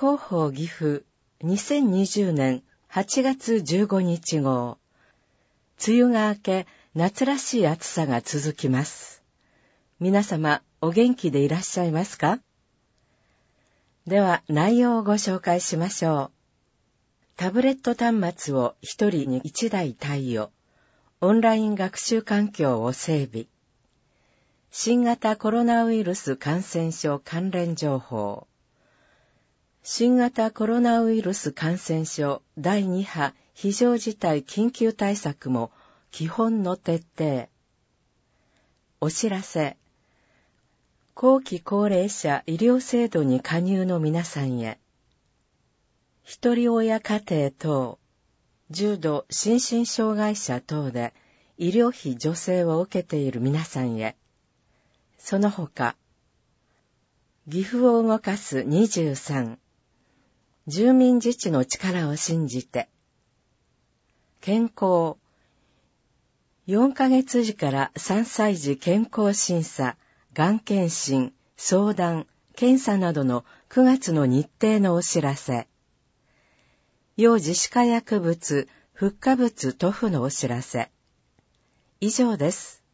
広報岐阜2020年8月15日号梅雨が明け夏らしい暑さが続きます皆様お元気でいらっしゃいますかでは内容をご紹介しましょうタブレット端末を1人に1台対応オンライン学習環境を整備新型コロナウイルス感染症関連情報新型コロナウイルス感染症第2波非常事態緊急対策も基本の徹底。お知らせ。後期高齢者医療制度に加入の皆さんへ。一人親家庭等、重度心身障害者等で医療費助成を受けている皆さんへ。その他、岐阜を動かす23。住民自治の力を信じて、健康、4ヶ月時から3歳児健康審査、がん検診、相談、検査などの9月の日程のお知らせ、幼児歯科薬物、復活物塗布のお知らせ。以上です。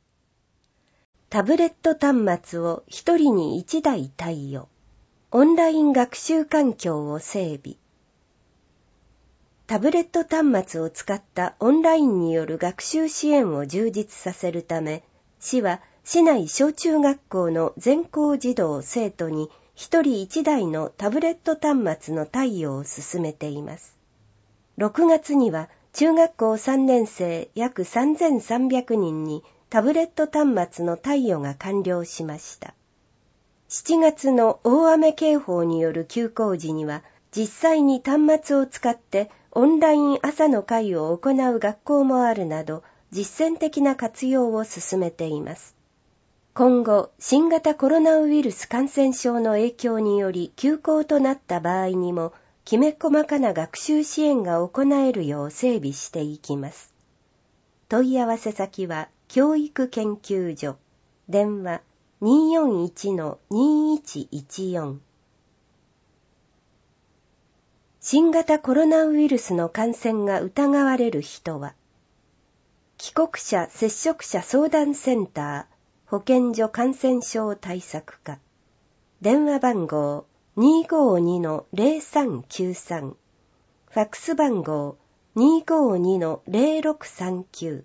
タブレット端末を一人に一台対応。オンライン学習環境を整備タブレット端末を使ったオンラインによる学習支援を充実させるため市は市内小中学校の全校児童生徒に1人1台のタブレット端末の貸与を進めています6月には中学校3年生約3300人にタブレット端末の貸与が完了しました7月の大雨警報による休校時には、実際に端末を使ってオンライン朝の会を行う学校もあるなど、実践的な活用を進めています。今後、新型コロナウイルス感染症の影響により休校となった場合にも、きめ細かな学習支援が行えるよう整備していきます。問い合わせ先は、教育研究所。電話241-2114新型コロナウイルスの感染が疑われる人は、帰国者接触者相談センター保健所感染症対策課、電話番号252-0393、ファクス番号252-0639、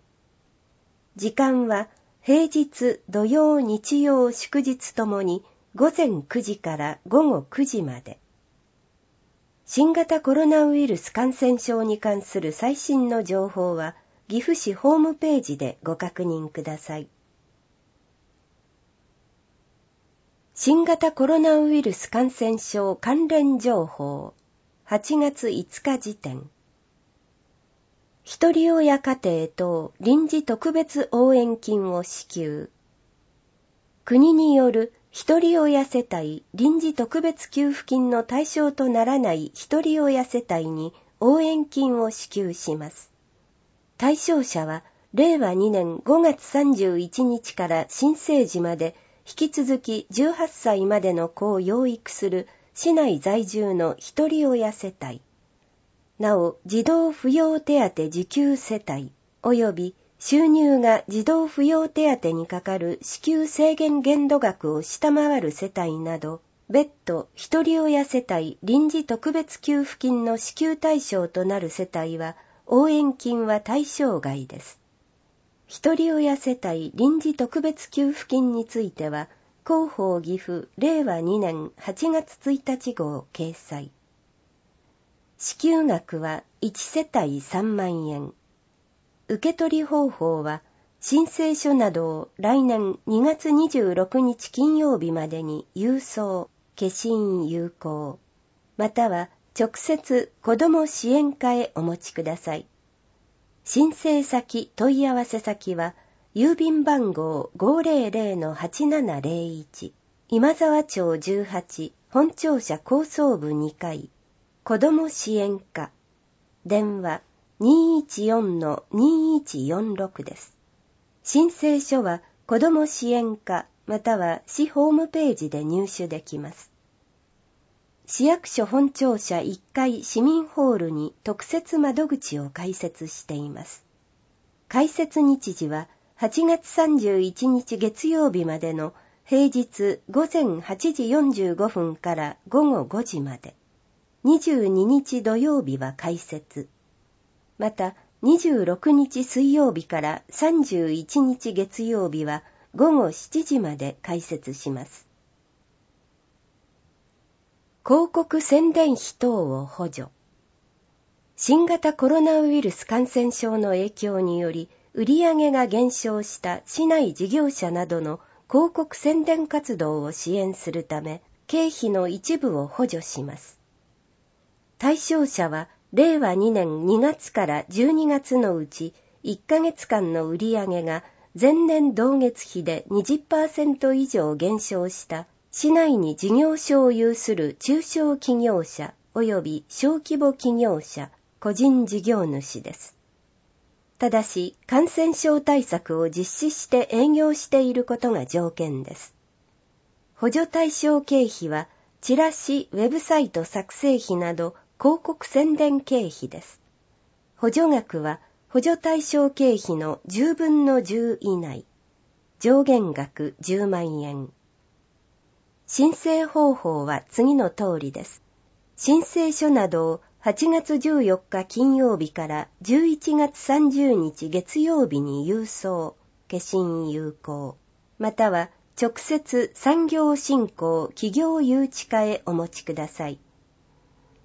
時間は平日、土曜、日曜、祝日ともに午前9時から午後9時まで。新型コロナウイルス感染症に関する最新の情報は、岐阜市ホームページでご確認ください。新型コロナウイルス感染症関連情報8月5日時点一人親家庭等臨時特別応援金を支給。国による一人親世帯臨時特別給付金の対象とならない一人親世帯に応援金を支給します。対象者は令和2年5月31日から新生児まで引き続き18歳までの子を養育する市内在住の一人親世帯。なお、児童扶養手当受給世帯、及び収入が児童扶養手当にかかる支給制限限度額を下回る世帯など、別途、一人親世帯臨時特別給付金の支給対象となる世帯は、応援金は対象外です。一人親世帯臨時特別給付金については、広報岐阜令和2年8月1日号掲載。支給額は1世帯3万円。受け取り方法は、申請書などを来年2月26日金曜日までに郵送、消印有効、または直接子ども支援課へお持ちください。申請先、問い合わせ先は、郵便番号500-8701、今沢町18、本庁舎高層部2階、子ども支援課電話214-2146です。申請書は子ども支援課または市ホームページで入手できます。市役所本庁舎1階市民ホールに特設窓口を開設しています。開設日時は8月31日月曜日までの平日午前8時45分から午後5時まで。22日土曜日は開設。また、26日水曜日から31日月曜日は午後7時まで開設します。広告宣伝費等を補助。新型コロナウイルス感染症の影響により、売上が減少した市内事業者などの広告宣伝活動を支援するため、経費の一部を補助します。対象者は令和2年2月から12月のうち1ヶ月間の売り上げが前年同月比で20%以上減少した市内に事業所を有する中小企業者及び小規模企業者、個人事業主です。ただし、感染症対策を実施して営業していることが条件です。補助対象経費は、チラシ、ウェブサイト作成費など、広告宣伝経費です。補助額は補助対象経費の10分の10以内、上限額10万円。申請方法は次の通りです。申請書などを8月14日金曜日から11月30日月曜日に郵送、化身有効、または直接産業振興企業誘致課へお持ちください。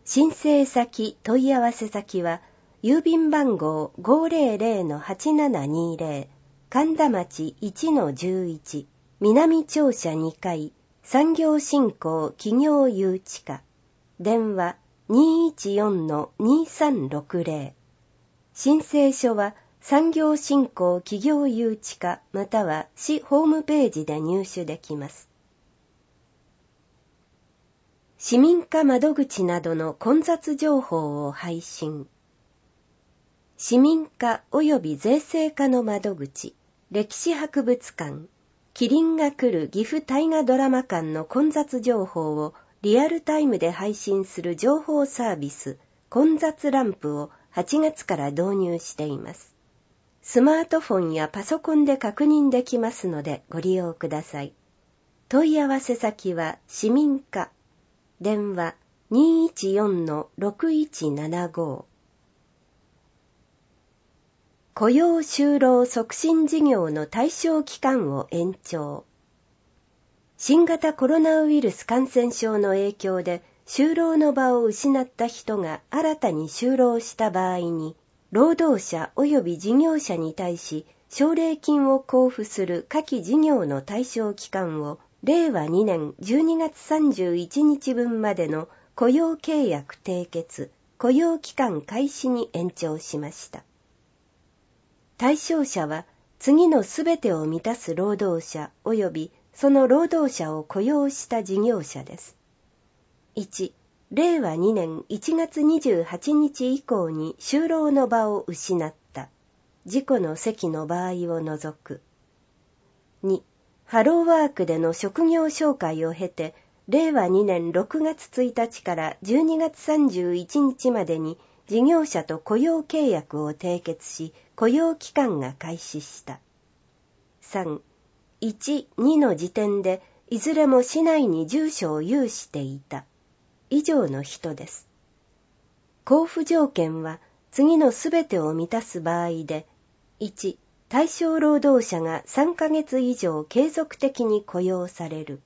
申請先、問い合わせ先は、郵便番号500-8720、神田町1-11、南庁舎2階、産業振興企業誘致課、電話214-2360。申請書は、産業振興企業誘致課または市ホームページで入手できます。市民課窓口などの混雑情報を配信。市民課及び税制課の窓口、歴史博物館、キリンが来る岐阜大河ドラマ館の混雑情報をリアルタイムで配信する情報サービス、混雑ランプを8月から導入しています。スマートフォンやパソコンで確認できますのでご利用ください。問い合わせ先は市民課電話214-6175雇用就労促進事業の対象期間を延長新型コロナウイルス感染症の影響で就労の場を失った人が新たに就労した場合に労働者及び事業者に対し奨励金を交付する下記事業の対象期間を令和2年12月31日分までの雇用契約締結、雇用期間開始に延長しました。対象者は、次のすべてを満たす労働者及びその労働者を雇用した事業者です。1、令和2年1月28日以降に就労の場を失った。事故の席の場合を除く。2、ハローワークでの職業紹介を経て、令和2年6月1日から12月31日までに事業者と雇用契約を締結し、雇用期間が開始した。3、1、2の時点で、いずれも市内に住所を有していた。以上の人です。交付条件は、次のすべてを満たす場合で、1、対象労働者が3ヶ月以上継続的に雇用される。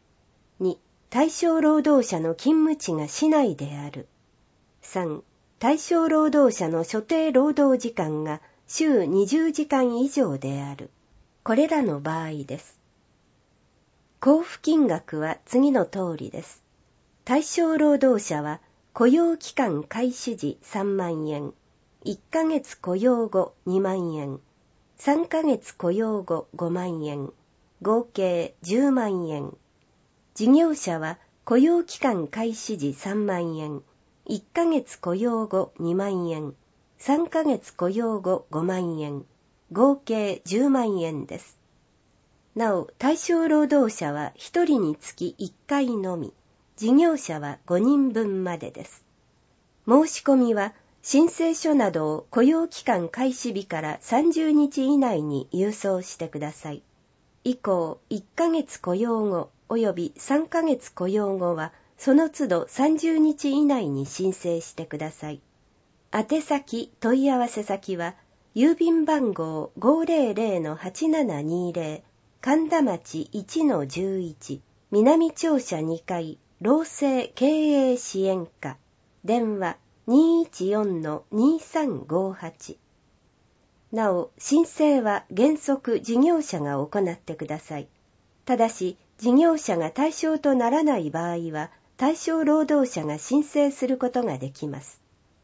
2、対象労働者の勤務地が市内である。3、対象労働者の所定労働時間が週20時間以上である。これらの場合です。交付金額は次の通りです。対象労働者は雇用期間開始時3万円、1ヶ月雇用後2万円、3ヶ月雇用後5万円、合計10万円。事業者は雇用期間開始時3万円、1ヶ月雇用後2万円、3ヶ月雇用後5万円、合計10万円です。なお、対象労働者は1人につき1回のみ、事業者は5人分までです。申し込みは申請書などを雇用期間開始日から30日以内に郵送してください。以降、1ヶ月雇用後及び3ヶ月雇用後は、その都度30日以内に申請してください。宛先、問い合わせ先は、郵便番号500-8720、神田町1-11、南庁舎2階、老生経営支援課、電話214-2358なお、申請は原則事業者が行ってください。ただし、事業者が対象とならない場合は、対象労働者が申請することができます。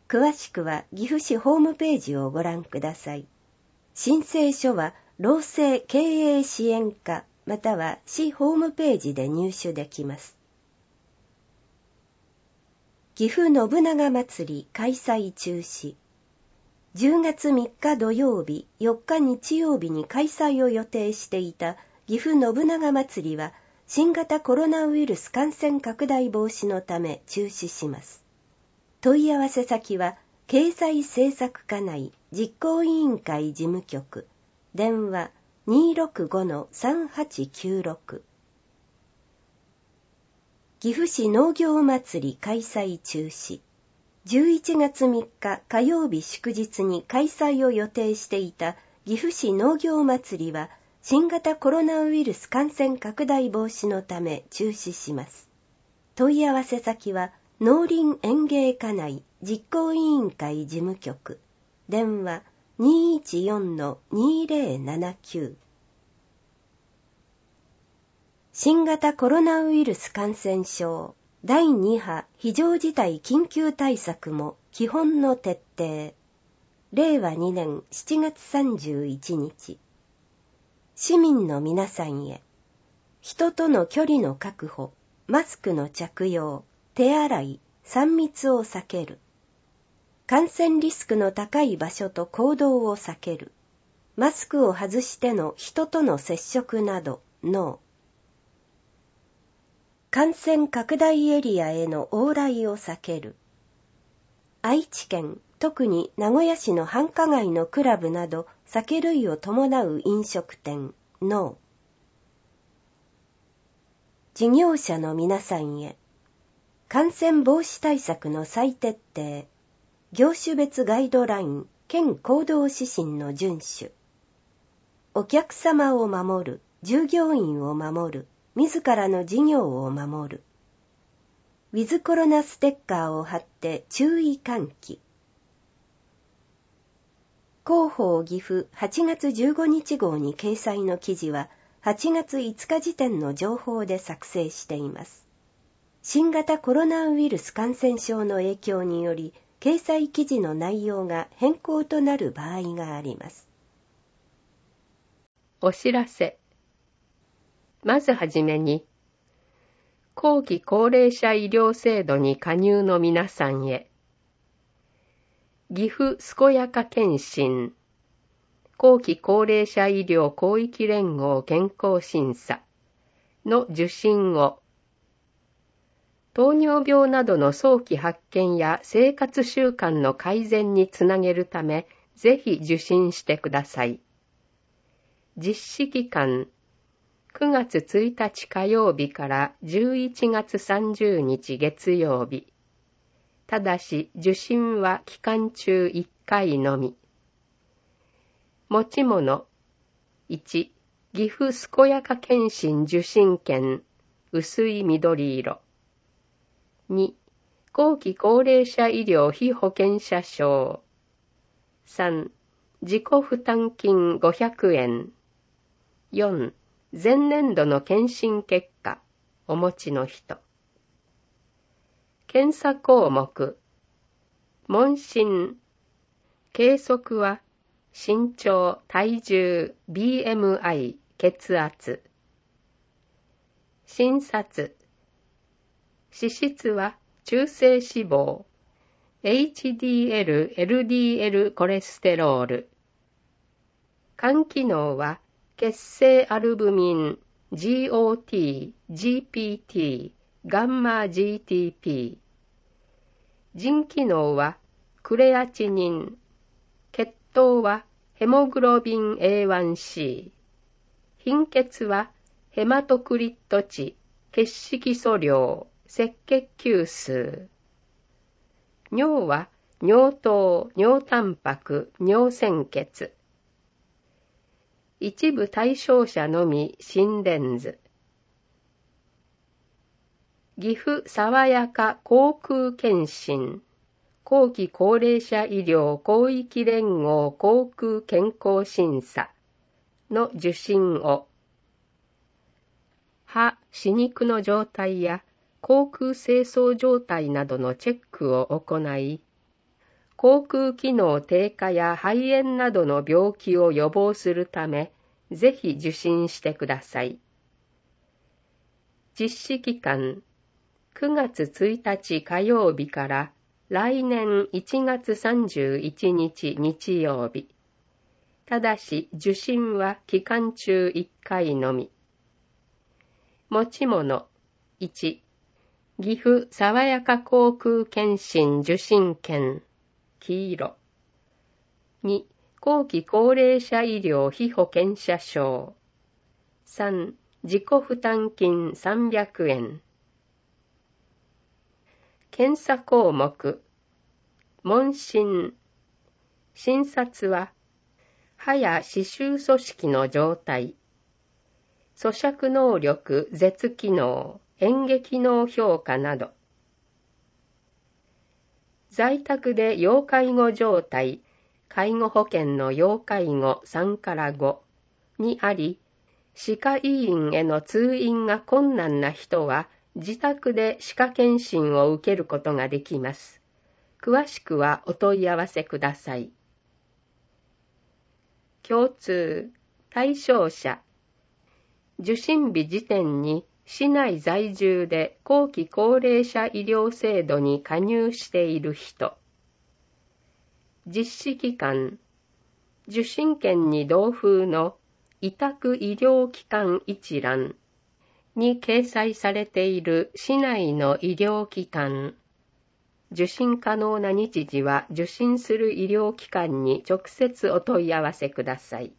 詳しくは岐阜市ホームページをご覧ください。申請書は、労政経営支援課または市ホームページで入手できます。岐阜信長まつり開催中止10月3日土曜日4日日曜日に開催を予定していた岐阜信長まつりは新型コロナウイルス感染拡大防止のため中止します問い合わせ先は経済政策課内実行委員会事務局電話265-3896岐阜市農業祭り開催中止11月3日火曜日祝日に開催を予定していた岐阜市農業祭りは新型コロナウイルス感染拡大防止のため中止します問い合わせ先は農林園芸課内実行委員会事務局電話214-2079新型コロナウイルス感染症第2波非常事態緊急対策も基本の徹底令和2年7月31日市民の皆さんへ人との距離の確保マスクの着用手洗い3密を避ける感染リスクの高い場所と行動を避けるマスクを外しての人との接触など脳感染拡大エリアへの往来を避ける。愛知県、特に名古屋市の繁華街のクラブなど酒類を伴う飲食店、の事業者の皆さんへ、感染防止対策の再徹底、業種別ガイドライン、県行動指針の遵守、お客様を守る、従業員を守る、自らの事業を守る。ウィズコロナステッカーを貼って注意喚起。広報岐阜8月15日号に掲載の記事は8月5日時点の情報で作成しています。新型コロナウイルス感染症の影響により掲載記事の内容が変更となる場合があります。お知らせまずはじめに、後期高齢者医療制度に加入の皆さんへ、岐阜健やか検診、後期高齢者医療広域連合健康審査の受診を、糖尿病などの早期発見や生活習慣の改善につなげるため、ぜひ受診してください。実施期間9月1日火曜日から11月30日月曜日。ただし、受診は期間中1回のみ。持ち物。1、岐阜健やか検診受診券、薄い緑色。2、後期高齢者医療非保険者証。3、自己負担金500円。4、前年度の検診結果、お持ちの人。検査項目、問診、計測は、身長、体重、BMI、血圧。診察、脂質は、中性脂肪、HDL、LDL コレステロール。肝機能は、血清アルブミン、GOT、GPT、ガンマ GTP。腎機能はクレアチニン、血糖はヘモグロビン A1C、貧血はヘマトクリット値、血色素量、赤血球数。尿は尿糖、尿タンパク、尿鮮血。一部対象者のみ心電図。岐阜爽やか航空検診。後期高齢者医療広域連合航空健康審査の受診を。歯、歯肉の状態や航空清掃状態などのチェックを行い、航空機能低下や肺炎などの病気を予防するため、ぜひ受診してください。実施期間、9月1日火曜日から来年1月31日日曜日。ただし、受診は期間中1回のみ。持ち物、1、岐阜爽やか航空検診受診券。黄色。2、後期高齢者医療非保険者証。3、自己負担金300円。検査項目。問診。診察は、歯や歯周組織の状態。咀嚼能力、舌機能、演劇能評価など。在宅で要介護状態、介護保険の要介護3から5にあり、歯科医院への通院が困難な人は、自宅で歯科検診を受けることができます。詳しくはお問い合わせください。共通、対象者、受診日時点に市内在住で後期高齢者医療制度に加入している人。実施機関、受信券に同封の委託医療機関一覧に掲載されている市内の医療機関。受診可能な日時は受診する医療機関に直接お問い合わせください。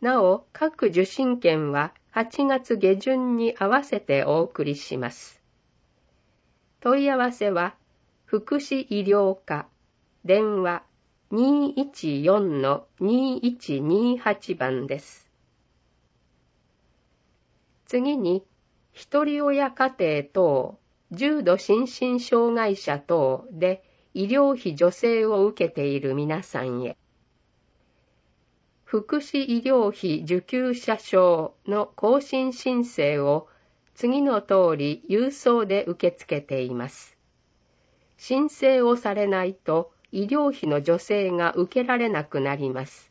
なお、各受診券は8月下旬に合わせてお送りします。問い合わせは、福祉医療課、電話214-2128番です。次に、ひとり親家庭等、重度心身障害者等で医療費助成を受けている皆さんへ。福祉医療費受給者証の更新申請を次の通り郵送で受け付けています。申請をされないと医療費の助成が受けられなくなります。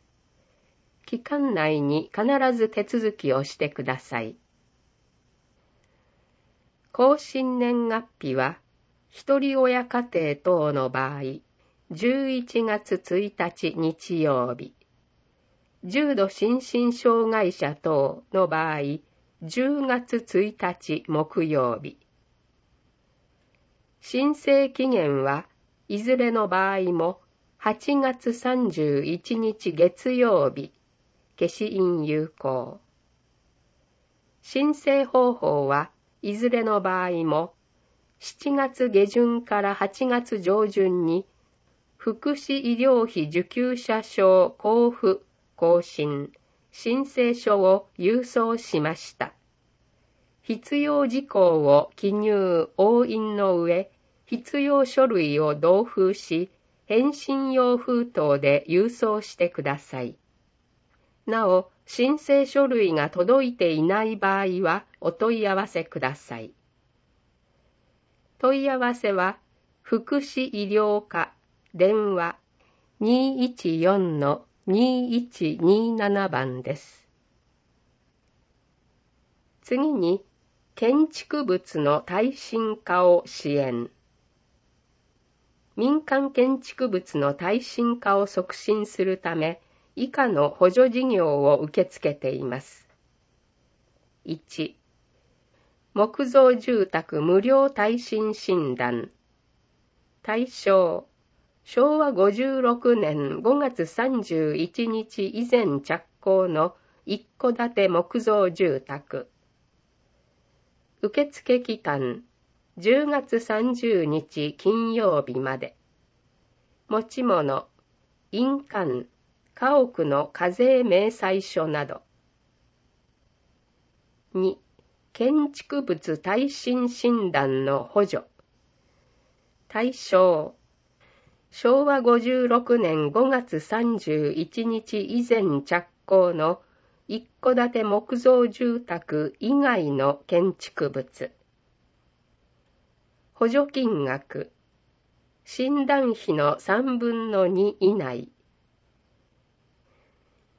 期間内に必ず手続きをしてください。更新年月日は、ひとり親家庭等の場合、11月1日日曜日。重度心身障害者等の場合、10月1日木曜日。申請期限はいずれの場合も8月31日月曜日、消印有効。申請方法はいずれの場合も7月下旬から8月上旬に福祉医療費受給者証交付更新、申請書を郵送しました。必要事項を記入押印の上、必要書類を同封し、返信用封筒で郵送してください。なお、申請書類が届いていない場合はお問い合わせください。問い合わせは、福祉医療課電話214の2127番です。次に、建築物の耐震化を支援。民間建築物の耐震化を促進するため、以下の補助事業を受け付けています。1、木造住宅無料耐震診断。対象、昭和56年5月31日以前着工の一戸建て木造住宅。受付期間、10月30日金曜日まで。持ち物、印鑑、家屋の課税明細書など。2、建築物耐震診断の補助。対象、昭和56年5月31日以前着工の一戸建て木造住宅以外の建築物。補助金額。診断費の3分の2以内。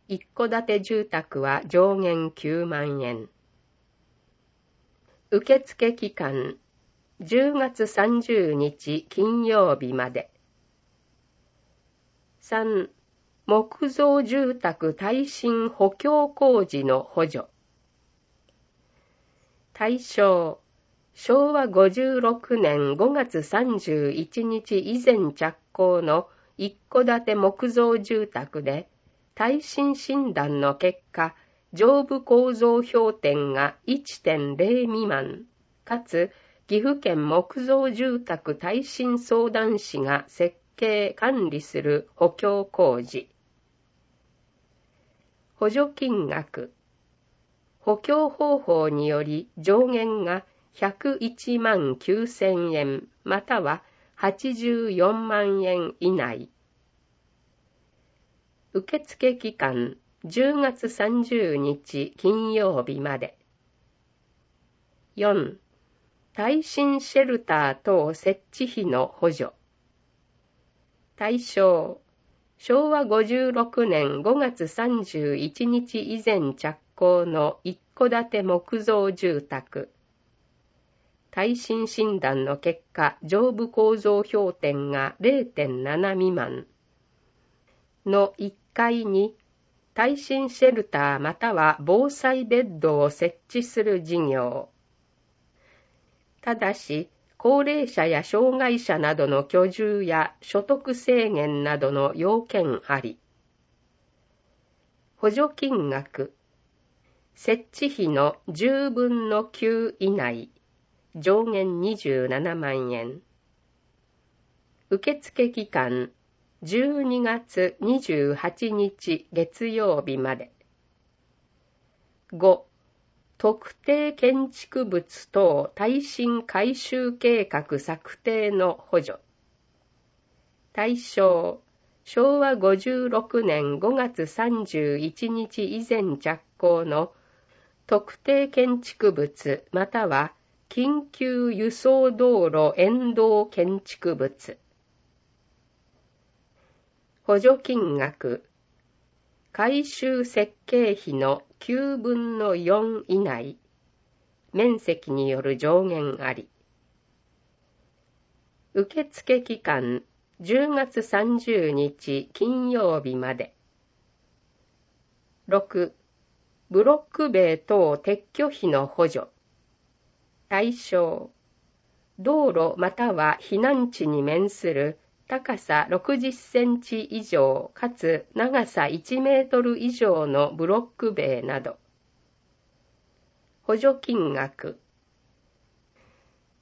一戸建て住宅は上限9万円。受付期間10月30日金曜日まで。3、木造住宅耐震補強工事の補助。対象、昭和56年5月31日以前着工の一戸建て木造住宅で、耐震診断の結果、上部構造評点が1.0未満、かつ岐阜県木造住宅耐震相談士が設計管理する補強工事。補助金額。補強方法により上限が101万9000円または84万円以内。受付期間10月30日金曜日まで。4. 耐震シェルター等設置費の補助。対象。昭和56年5月31日以前着工の一戸建て木造住宅。耐震診断の結果、上部構造評点が0.7未満の1階に耐震シェルターまたは防災ベッドを設置する事業。ただし、高齢者や障害者などの居住や所得制限などの要件あり。補助金額、設置費の10分の9以内、上限27万円。受付期間、12月28日月曜日まで。5. 特定建築物等耐震改修計画策定の補助。対象、昭和56年5月31日以前着工の特定建築物または緊急輸送道路沿道建築物。補助金額、改修設計費の9分の4以内、面積による上限あり。受付期間10月30日金曜日まで。6. ブロック塀等撤去費の補助。対象。道路または避難地に面する高さ60センチ以上かつ長さ1メートル以上のブロック塀など補助金額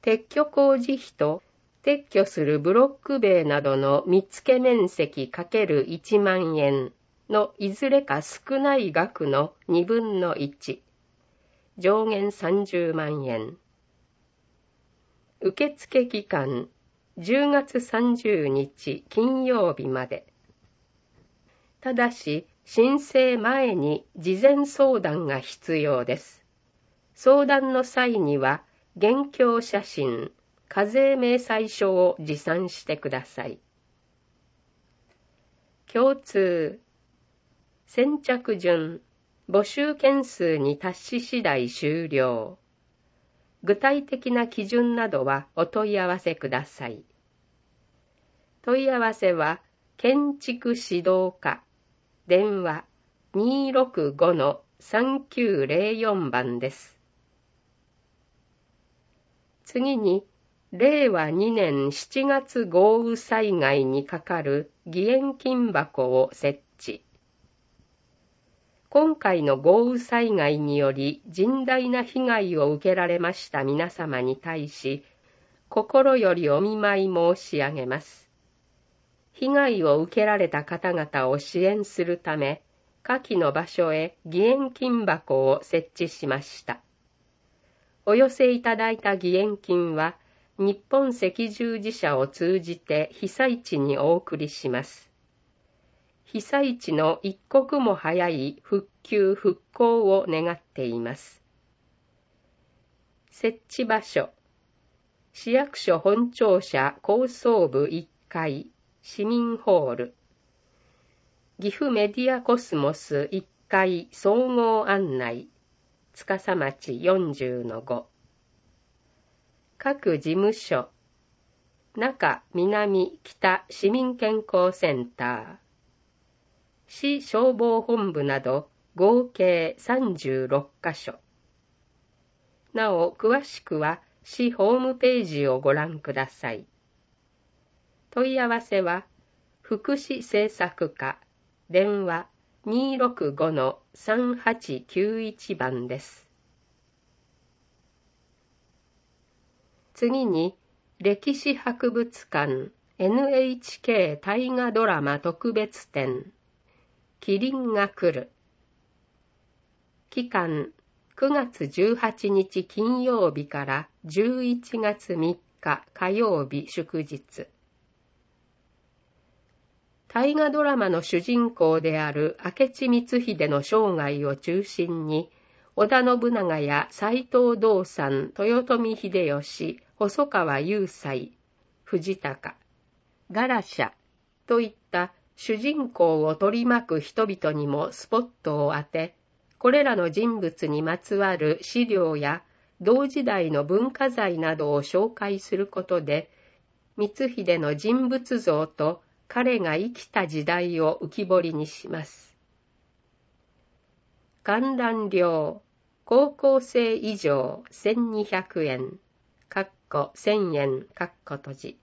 撤去工事費と撤去するブロック塀などの見つけ面積かける1万円のいずれか少ない額の2分の1上限30万円受付期間10月30日金曜日まで。ただし、申請前に事前相談が必要です。相談の際には、現況写真、課税明細書を持参してください。共通、先着順、募集件数に達し次第終了。具体的な基準などはお問い合わせください。問い合わせは、建築指導課、電話265-3904番です。次に、令和2年7月豪雨災害にかかる義援金箱を設置。今回の豪雨災害により甚大な被害を受けられました皆様に対し、心よりお見舞い申し上げます。被害を受けられた方々を支援するため、下記の場所へ義援金箱を設置しました。お寄せいただいた義援金は、日本赤十字社を通じて被災地にお送りします。被災地の一刻も早い復旧・復興を願っています。設置場所市役所本庁舎構想部1階市民ホール岐阜メディアコスモス1階総合案内司町40の5各事務所中南北市民健康センター市消防本部など合計36カ所。なお、詳しくは市ホームページをご覧ください。問い合わせは、福祉政策課、電話265-3891番です。次に、歴史博物館 NHK 大河ドラマ特別展キリンが来る。期間、9月18日金曜日から11月3日火曜日祝日。大河ドラマの主人公である明智光秀の生涯を中心に、織田信長や斎藤道三、豊臣秀吉、細川雄斎、藤高、ガラシャといっ主人公を取り巻く人々にもスポットを当て、これらの人物にまつわる資料や同時代の文化財などを紹介することで、光秀の人物像と彼が生きた時代を浮き彫りにします。観覧料、高校生以上1200円、かっこ1000円、かっこ閉じ。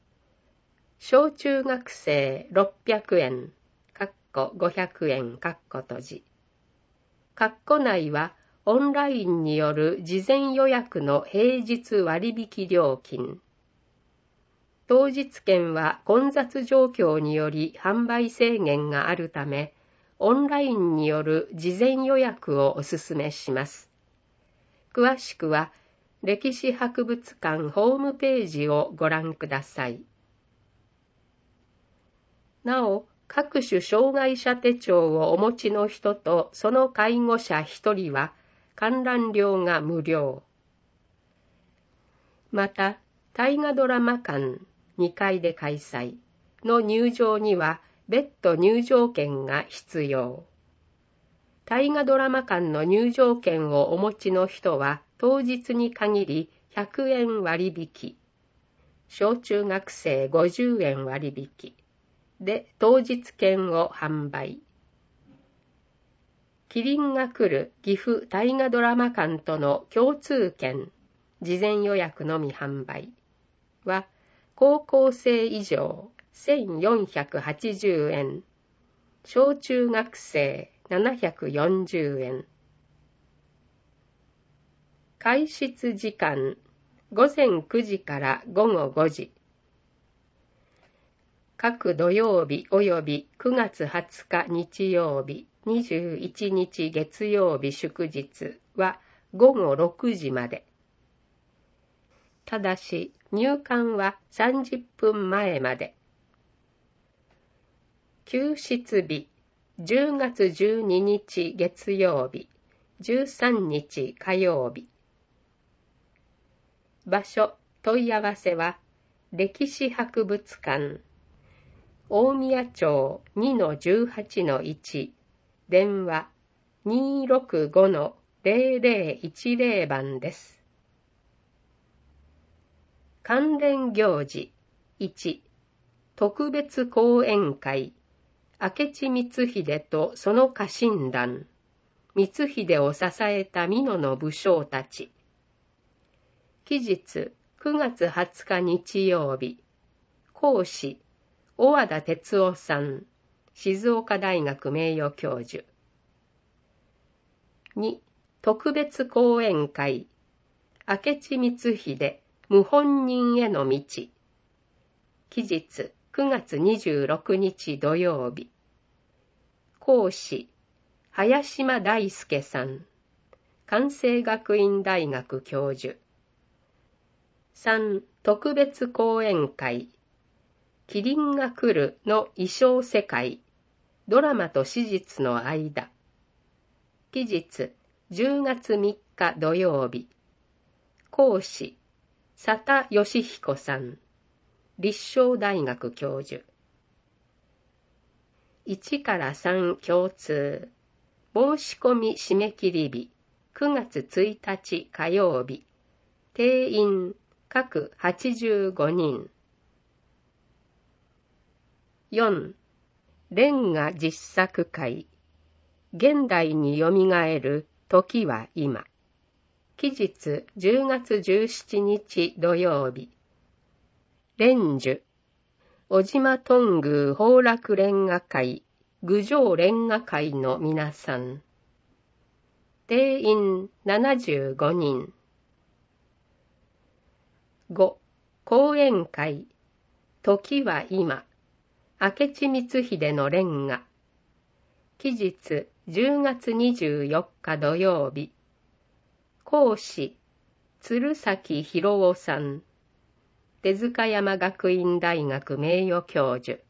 小中学生600円、かっこ500円、かっこ閉じ。かっこ内は、オンラインによる事前予約の平日割引料金。当日券は混雑状況により販売制限があるため、オンラインによる事前予約をお勧めします。詳しくは、歴史博物館ホームページをご覧ください。なお、各種障害者手帳をお持ちの人とその介護者1人は観覧料が無料。また、大河ドラマ館2階で開催の入場には別途入場券が必要。大河ドラマ館の入場券をお持ちの人は当日に限り100円割引。小中学生50円割引。で当日券を販売。キリンが来る岐阜大河ドラマ館との共通券、事前予約のみ販売は、高校生以上1480円、小中学生740円。開室時間午前9時から午後5時。各土曜日及び9月20日日曜日、21日月曜日祝日は午後6時まで。ただし、入館は30分前まで。休室日、10月12日月曜日、13日火曜日。場所、問い合わせは、歴史博物館大宮町2-18-1電話265-0010番です。関連行事1特別講演会明智光秀とその家臣団光秀を支えた美濃の武将たち期日9月20日日曜日講師小和田哲夫さん、静岡大学名誉教授。2、特別講演会、明智光秀、無本人への道。期日、9月26日土曜日。講師、林間大輔さん、関西学院大学教授。3、特別講演会、キリンが来るの衣装世界。ドラマと史実の間。期日、10月3日土曜日。講師、佐田義彦さん。立正大学教授。1から3共通。申し込み締め切り日。9月1日火曜日。定員各85人。4レンガ実作会現代によみがえる時は今期日10月17日土曜日蓮樹小島頓宮崩落連歌会郡上連歌会の皆さん定員75人5講演会時は今明智光秀のレンガ。期日10月24日土曜日。講師、鶴崎博夫さん。手塚山学院大学名誉教授。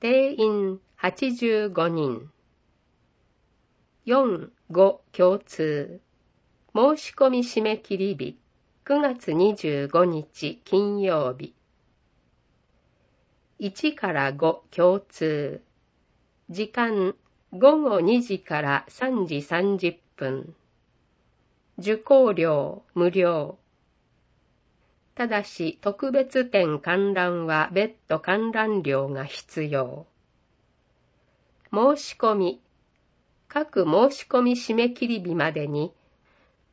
定員85人。4、5共通。申し込み締め切り日、9月25日金曜日。1から5共通。時間午後2時から3時30分。受講料無料。ただし特別展観覧は別途観覧料が必要。申し込み。各申し込み締め切り日までに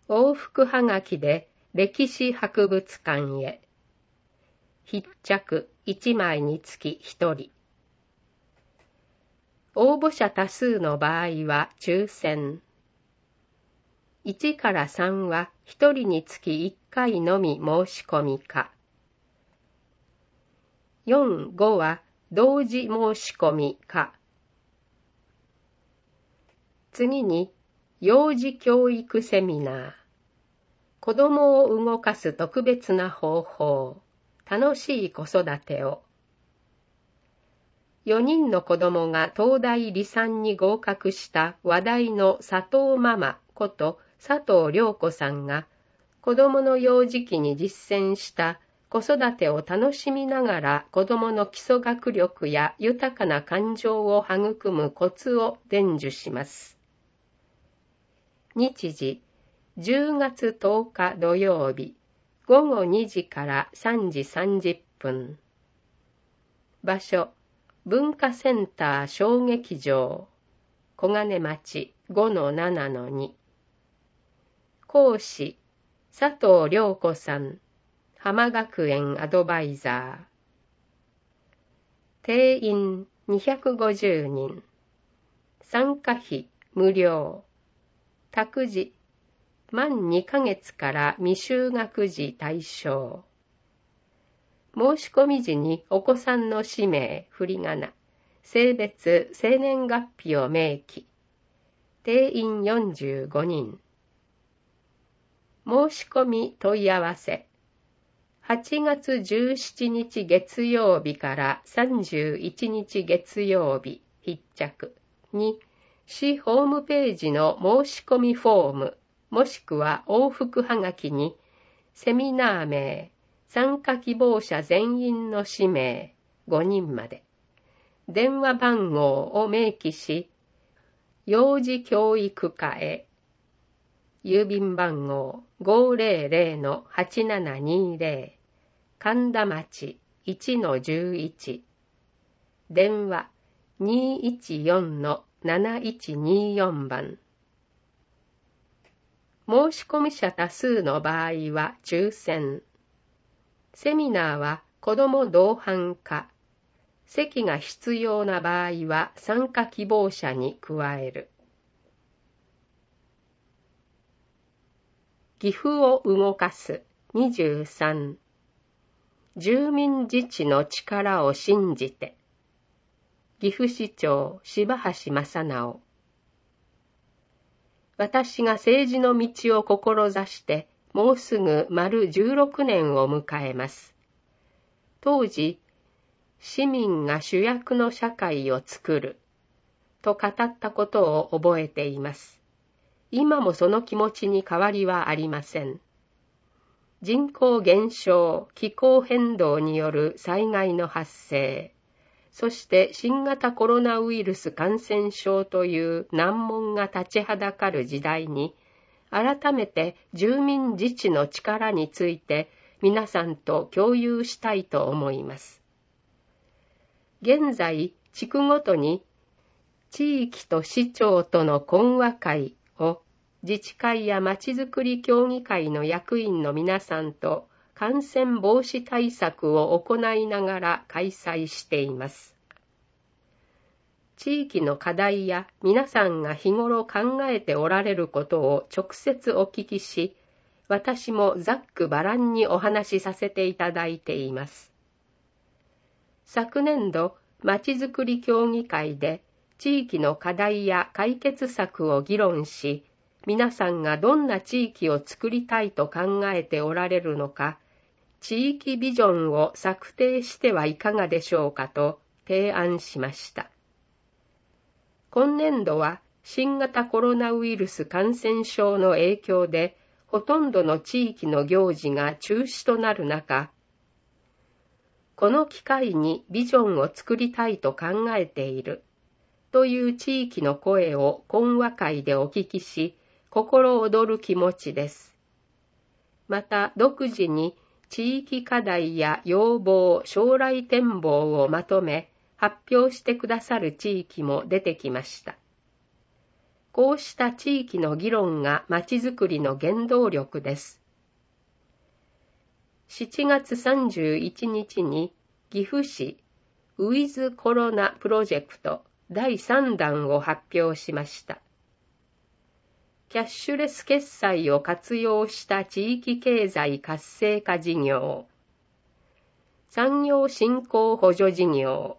往復はがきで歴史博物館へ。筆着1枚につき1人。応募者多数の場合は抽選。1から3は1人につき1回のみ申し込みか。4、5は同時申し込みか。次に、幼児教育セミナー。子供を動かす特別な方法。楽しい子育てを。4人の子供が東大理産に合格した話題の佐藤ママこと佐藤良子さんが子供の幼児期に実践した子育てを楽しみながら子供の基礎学力や豊かな感情を育むコツを伝授します。日時10月10日土曜日午後2時から3時30分。場所、文化センター小劇場、小金町5-7-2。講師、佐藤良子さん、浜学園アドバイザー。定員250人。参加費無料。託児満2ヶ月から未就学児対象。申し込み時にお子さんの氏名、振り仮名、性別、生年月日を明記。定員45人。申し込み問い合わせ。8月17日月曜日から31日月曜日必着に、市ホームページの申し込みフォームもしくは往復はがきに、セミナー名、参加希望者全員の氏名5人まで、電話番号を明記し、幼児教育課へ、郵便番号500-8720、神田町1-11、電話214-7124番、申し込み者多数の場合は抽選。セミナーは子ども同伴化。席が必要な場合は参加希望者に加える。岐阜を動かす23住民自治の力を信じて岐阜市長柴橋正直私が政治の道を志して、もうすぐ丸16年を迎えます。当時、市民が主役の社会を作る、と語ったことを覚えています。今もその気持ちに変わりはありません。人口減少、気候変動による災害の発生、そして新型コロナウイルス感染症という難問が立ちはだかる時代に、改めて住民自治の力について皆さんと共有したいと思います。現在、地区ごとに地域と市長との懇話会を自治会やまちづくり協議会の役員の皆さんと感染防止対策を行いながら開催しています。地域の課題や皆さんが日頃考えておられることを直接お聞きし、私もざっくばらんにお話しさせていただいています。昨年度、まちづくり協議会で地域の課題や解決策を議論し、皆さんがどんな地域を作りたいと考えておられるのか、地域ビジョンを策定してはいかがでしょうかと提案しました。今年度は新型コロナウイルス感染症の影響でほとんどの地域の行事が中止となる中、この機会にビジョンを作りたいと考えているという地域の声を懇話会でお聞きし、心躍る気持ちです。また独自に地域課題や要望、将来展望をまとめ、発表してくださる地域も出てきました。こうした地域の議論がまちづくりの原動力です。7月31日に岐阜市ウィズコロナプロジェクト第3弾を発表しました。キャッシュレス決済を活用した地域経済活性化事業、産業振興補助事業、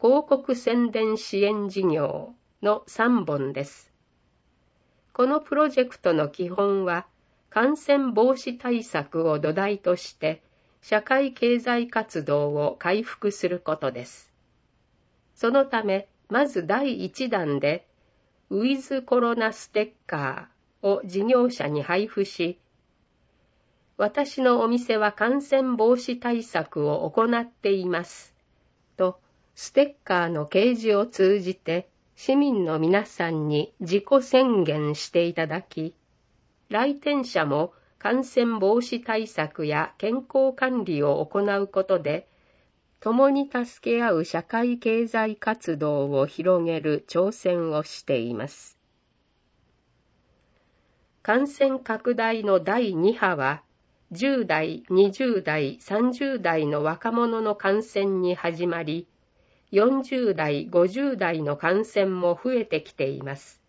広告宣伝支援事業の3本です。このプロジェクトの基本は、感染防止対策を土台として、社会経済活動を回復することです。そのため、まず第1弾で、ウィズコロナステッカーを事業者に配布し、私のお店は感染防止対策を行っています。と、ステッカーの掲示を通じて、市民の皆さんに自己宣言していただき、来店者も感染防止対策や健康管理を行うことで、共に助け合う社会経済活動を広げる挑戦をしています。感染拡大の第2波は、10代、20代、30代の若者の感染に始まり、40代、50代の感染も増えてきています。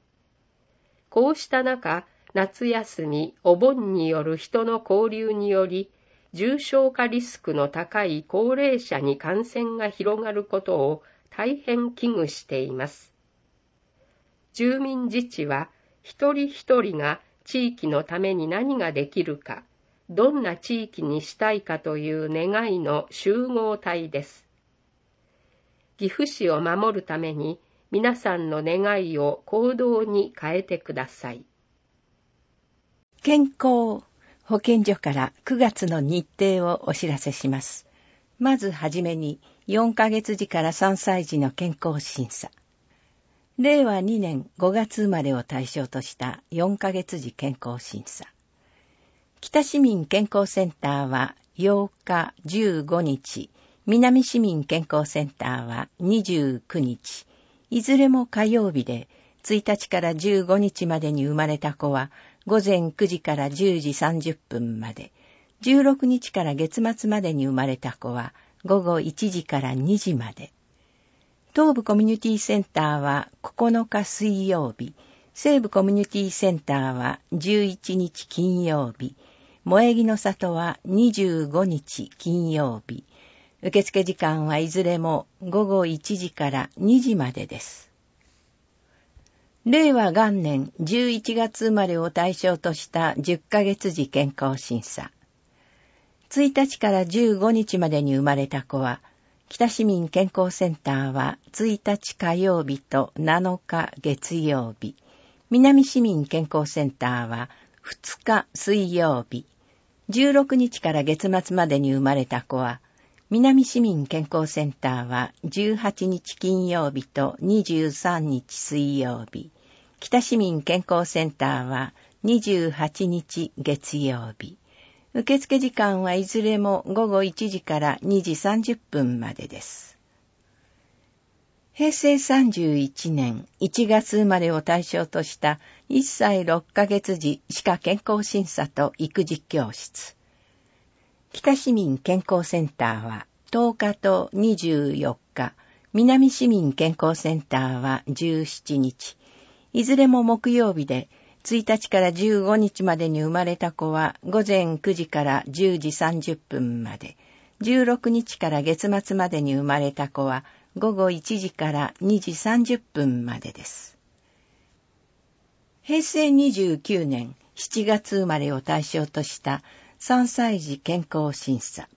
こうした中、夏休み、お盆による人の交流により、重症化リスクの高い高齢者に感染が広がることを大変危惧しています。住民自治は一人一人が地域のために何ができるか、どんな地域にしたいかという願いの集合体です。岐阜市を守るために皆さんの願いを行動に変えてください。健康保健所から9月の日程をお知らせします。まずはじめに4ヶ月児から3歳児の健康審査。令和2年5月生まれを対象とした4ヶ月児健康審査。北市民健康センターは8日15日、南市民健康センターは29日、いずれも火曜日で1日から15日までに生まれた子は午前9時から10時30分まで、16日から月末までに生まれた子は午後1時から2時まで。東部コミュニティセンターは9日水曜日、西部コミュニティセンターは11日金曜日、萌木の里は25日金曜日、受付時間はいずれも午後1時から2時までです。令和元年11月生まれを対象とした10ヶ月時健康審査。1日から15日までに生まれた子は、北市民健康センターは1日火曜日と7日月曜日、南市民健康センターは2日水曜日、16日から月末までに生まれた子は、南市民健康センターは18日金曜日と23日水曜日、北市民健康センターは28日月曜日、受付時間はいずれも午後1時から2時30分までです。平成31年1月生まれを対象とした1歳6ヶ月時歯科健康審査と育児教室。北市民健康センターは10日と24日、南市民健康センターは17日、いずれも木曜日で、1日から15日までに生まれた子は午前9時から10時30分まで、16日から月末までに生まれた子は午後1時から2時30分までです。平成29年7月生まれを対象とした3歳児健康審査。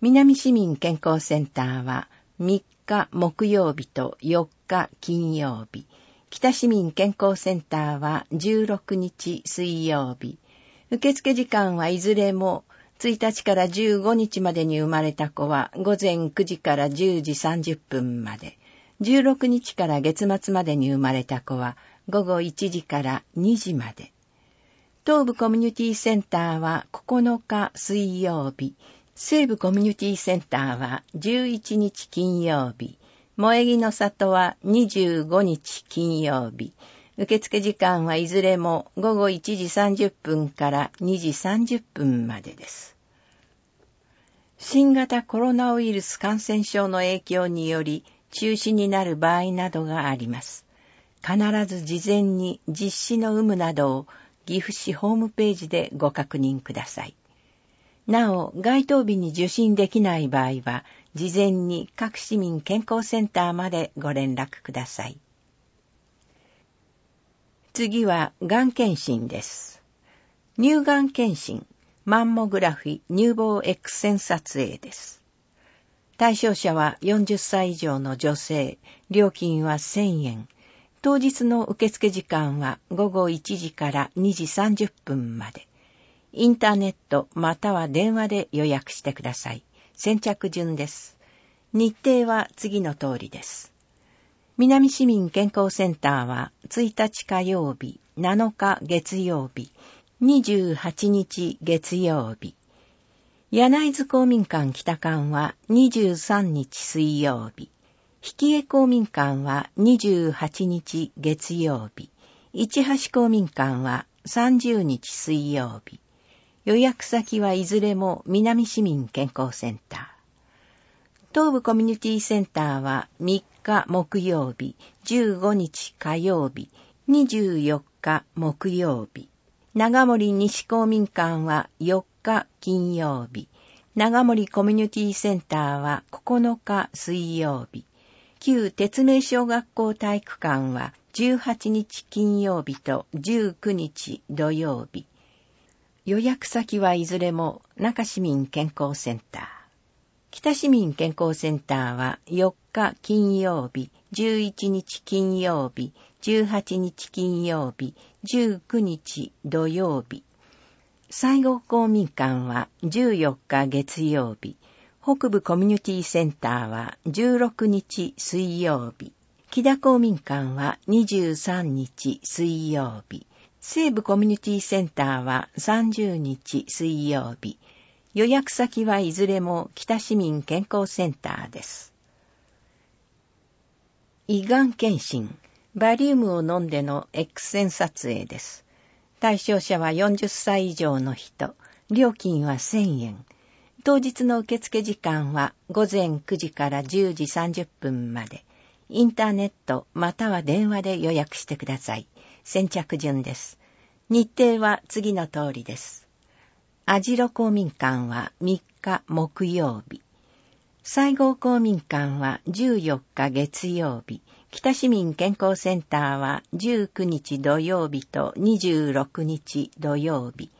南市民健康センターは3日木曜日と4日金曜日。北市民健康センターは16日水曜日。受付時間はいずれも1日から15日までに生まれた子は午前9時から10時30分まで。16日から月末までに生まれた子は午後1時から2時まで。東部コミュニティセンターは9日水曜日、西部コミュニティセンターは11日金曜日、萌木の里は25日金曜日、受付時間はいずれも午後1時30分から2時30分までです。新型コロナウイルス感染症の影響により中止になる場合などがあります。必ず事前に実施の有無などを岐阜市ホームページでご確認ください。なお、該当日に受診できない場合は、事前に各市民健康センターまでご連絡ください。次は、がん検診です。乳がん検診、マンモグラフィ乳房 X 線撮影です。対象者は40歳以上の女性、料金は1000円、当日の受付時間は午後1時から2時30分まで。インターネットまたは電話で予約してください。先着順です。日程は次の通りです。南市民健康センターは1日火曜日、7日月曜日、28日月曜日。柳津公民館北館は23日水曜日。引江公民館は28日月曜日、市橋公民館は30日水曜日、予約先はいずれも南市民健康センター。東部コミュニティセンターは3日木曜日、15日火曜日、24日木曜日。長森西公民館は4日金曜日。長森コミュニティセンターは9日水曜日。旧鉄明小学校体育館は18日金曜日と19日土曜日。予約先はいずれも中市民健康センター。北市民健康センターは4日金曜日、11日金曜日、18日金曜日、19日土曜日。西郷公民館は14日月曜日、北部コミュニティセンターは16日水曜日、木田公民館は23日水曜日、西部コミュニティセンターは30日水曜日、予約先はいずれも北市民健康センターです。胃がん検診、バリウムを飲んでの X 線撮影です。対象者は40歳以上の人、料金は1000円。当日の受付時間は午前9時から10時30分まで。インターネットまたは電話で予約してください。先着順です。日程は次の通りです。アジロ公民館は3日木曜日。西郷公民館は14日月曜日。北市民健康センターは19日土曜日と26日土曜日。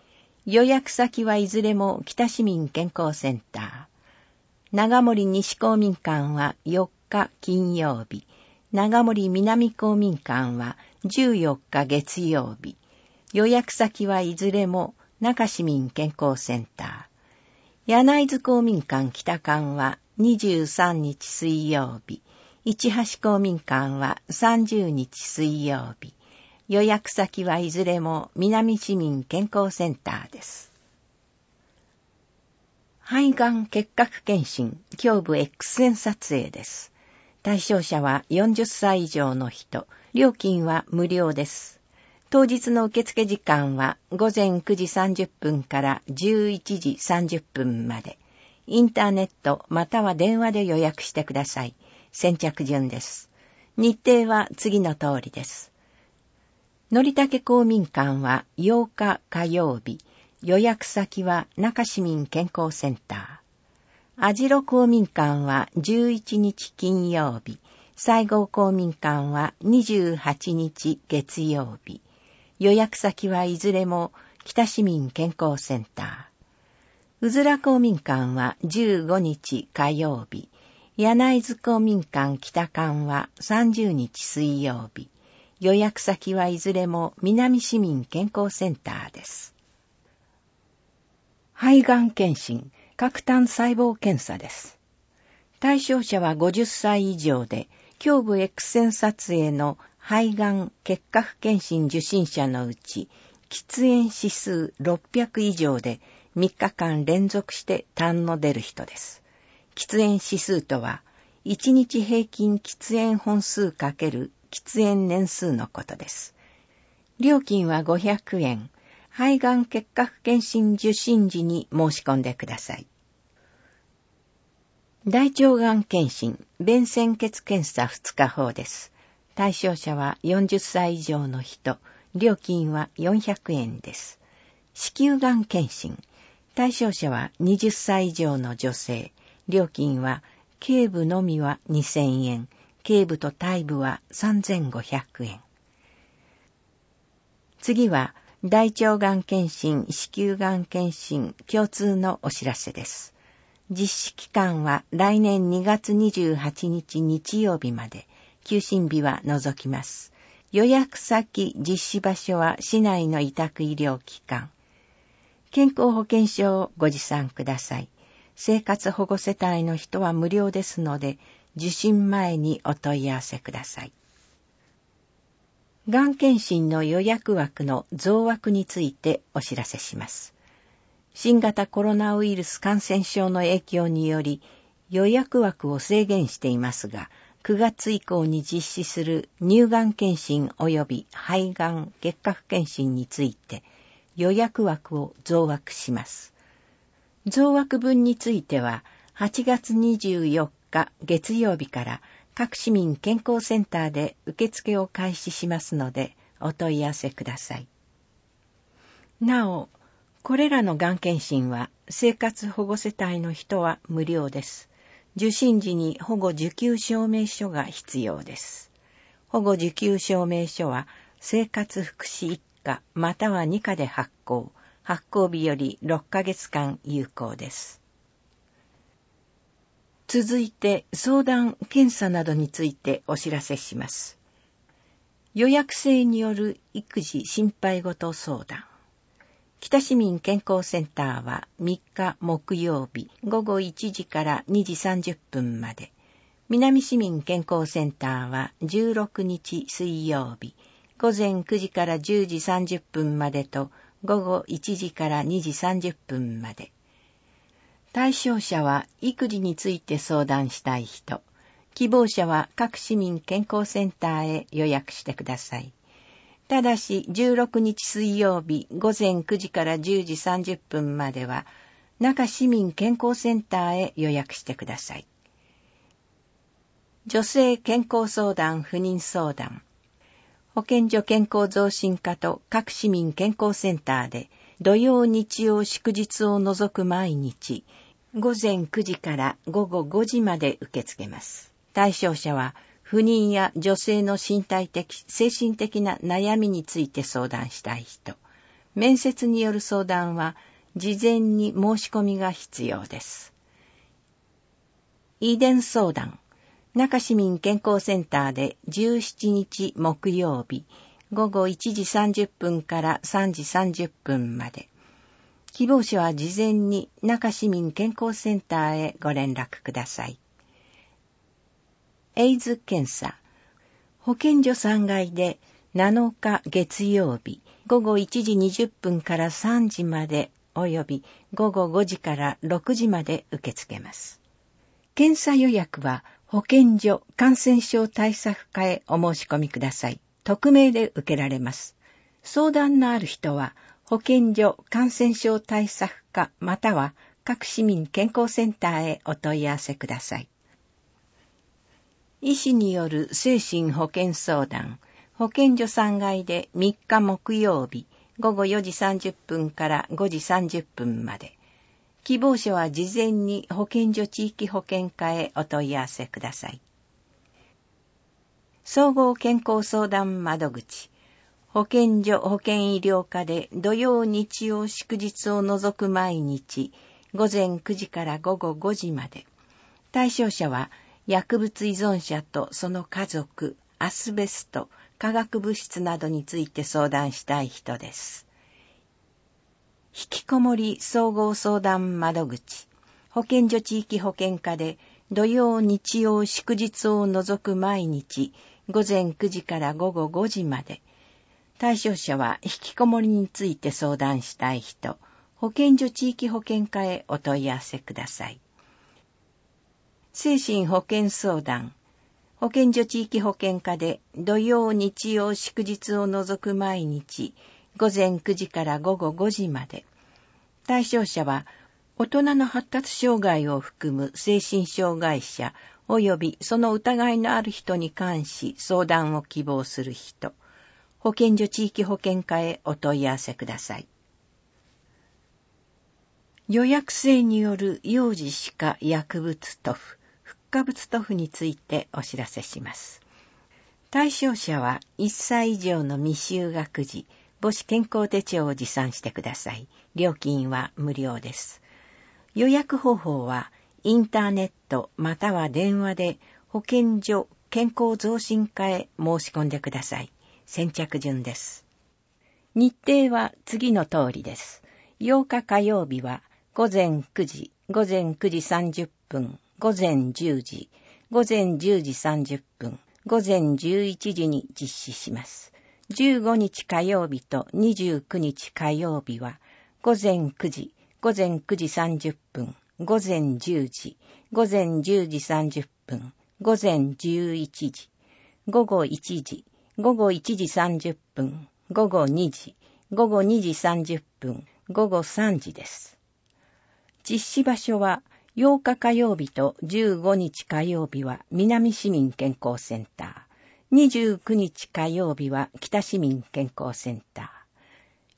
予約先はいずれも北市民健康センター。長森西公民館は4日金曜日。長森南公民館は14日月曜日。予約先はいずれも中市民健康センター。柳津公民館北館は23日水曜日。市橋公民館は30日水曜日。予約先はいずれも南市民健康センターです。肺がん結核検診、胸部 X 線撮影です。対象者は40歳以上の人、料金は無料です。当日の受付時間は午前9時30分から11時30分まで。インターネットまたは電話で予約してください。先着順です。日程は次の通りです。のりたけ公民館は8日火曜日、予約先は中市民健康センター。網代公民館は11日金曜日、西郷公民館は28日月曜日。予約先はいずれも北市民健康センター。うずら公民館は15日火曜日。柳津公民館北館は30日水曜日。予約先はいずれも南市民健康センターです。肺がん検診、核炭細胞検査です。対象者は50歳以上で、胸部 X 線撮影の肺がん結核検診受診者のうち、喫煙指数600以上で3日間連続して痰の出る人です。喫煙指数とは、1日平均喫煙本数かける喫煙年数のことです。料金は500円。肺がん結核検診受診時に申し込んでください。大腸がん検診、便潜血検査2日法です。対象者は40歳以上の人、料金は400円です。子宮がん検診、対象者は20歳以上の女性、料金は頸部のみは2000円、頸部と体部は3500円。次は、大腸がん検診、子宮がん検診、共通のお知らせです。実施期間は来年2月28日日曜日まで、休診日は除きます。予約先、実施場所は市内の委託医療機関。健康保険証をご持参ください。生活保護世帯の人は無料ですので、受診前にお問い合わせください。がん検診の予約枠の増枠についてお知らせします。新型コロナウイルス感染症の影響により予約枠を制限していますが、9月以降に実施する乳がん検診及び肺がん結核検診について予約枠を増枠します。増枠分については8月24日月曜日から各市民健康センターで受付を開始しますのでお問い合わせください。なお、これらのがん検診は生活保護世帯の人は無料です。受診時に保護受給証明書が必要です。保護受給証明書は生活福祉1課または2課で発行、発行日より6ヶ月間有効です。続いて相談検査などについてお知らせします。予約制による育児心配事相談。北市民健康センターは3日木曜日午後1時から2時30分まで。南市民健康センターは16日水曜日午前9時から10時30分までと午後1時から2時30分まで。対象者は育児について相談したい人、希望者は各市民健康センターへ予約してください。ただし、16日水曜日午前9時から10時30分までは、中市民健康センターへ予約してください。女性健康相談不妊相談保健所健康増進課と各市民健康センターで土曜日曜祝日を除く毎日、午前9時から午後5時まで受け付けます。対象者は、不妊や女性の身体的、精神的な悩みについて相談したい人。面接による相談は、事前に申し込みが必要です。遺伝相談。中市民健康センターで17日木曜日、午後1時30分から3時30分まで。希望者は事前に中市民健康センターへご連絡ください。エイズ検査。保健所3階で7日月曜日午後1時20分から3時まで及び午後5時から6時まで受け付けます。検査予約は保健所感染症対策課へお申し込みください。匿名で受けられます。相談のある人は、保健所感染症対策課または各市民健康センターへお問い合わせください。医師による精神保健相談、保健所3階で3日木曜日午後4時30分から5時30分まで。希望者は事前に保健所地域保健課へお問い合わせください。総合健康相談窓口、保健所保健医療課で土曜日曜祝日を除く毎日、午前9時から午後5時まで。対象者は、薬物依存者とその家族、アスベスト、化学物質などについて相談したい人です。引きこもり総合相談窓口、保健所地域保健課で土曜日曜祝日を除く毎日午前9時から午後5時まで。対象者は、引きこもりについて相談したい人、保健所地域保健課へお問い合わせください。精神保健相談。保健所地域保健課で土曜、日曜、祝日を除く毎日、午前9時から午後5時まで。対象者は、大人の発達障害を含む精神障害者、及びその疑いのある人に関し相談を希望する人、保健所地域保健課へお問い合わせください。予約制による幼児歯科薬物塗布、復活物塗布についてお知らせします。対象者は1歳以上の未就学児、母子健康手帳を持参してください。料金は無料です。予約方法は、インターネットまたは電話で保健所健康増進課へ申し込んでください。先着順です。日程は次の通りです。8日火曜日は午前9時、午前9時30分、午前10時、午前10時30分、午前11時に実施します。15日火曜日と29日火曜日は午前9時、午前9時30分、午前10時、午前10時30分、午前11時、午後1時、午後1時30分、午後2時、午後2時30分、午後3時です。実施場所は8日火曜日と15日火曜日は南市民健康センター、29日火曜日は北市民健康センター。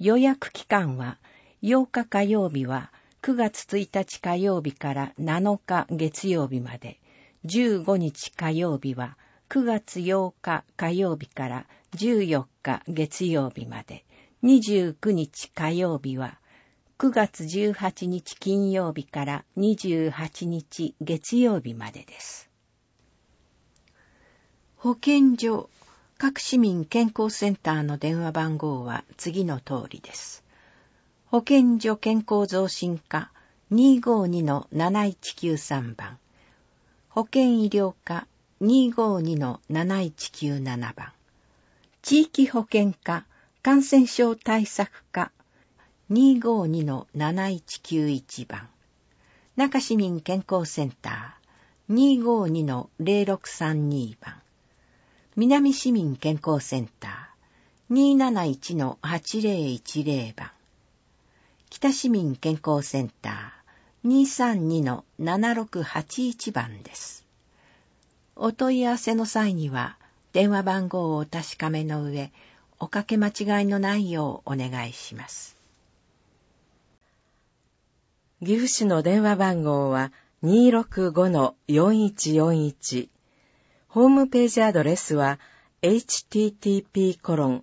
予約期間は8日火曜日は9月1日火曜日から7日月曜日まで、15日火曜日は9月8日火曜日から14日月曜日まで、29日火曜日は9月18日金曜日から28日月曜日までです。保健所各市民健康センターの電話番号は次の通りです。保健所健康増進課252-7193番。保健医療課252-7197番。地域保健課感染症対策課252-7191番。中市民健康センター252-0632番。南市民健康センター271-8010番。北市民健康センター232-7681番です。お問い合わせの際には、電話番号をお確かめの上、おかけ間違いのないようお願いします。岐阜市の電話番号は265-4141。ホームページアドレスは http://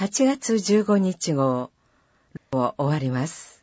8月15日号を終わります。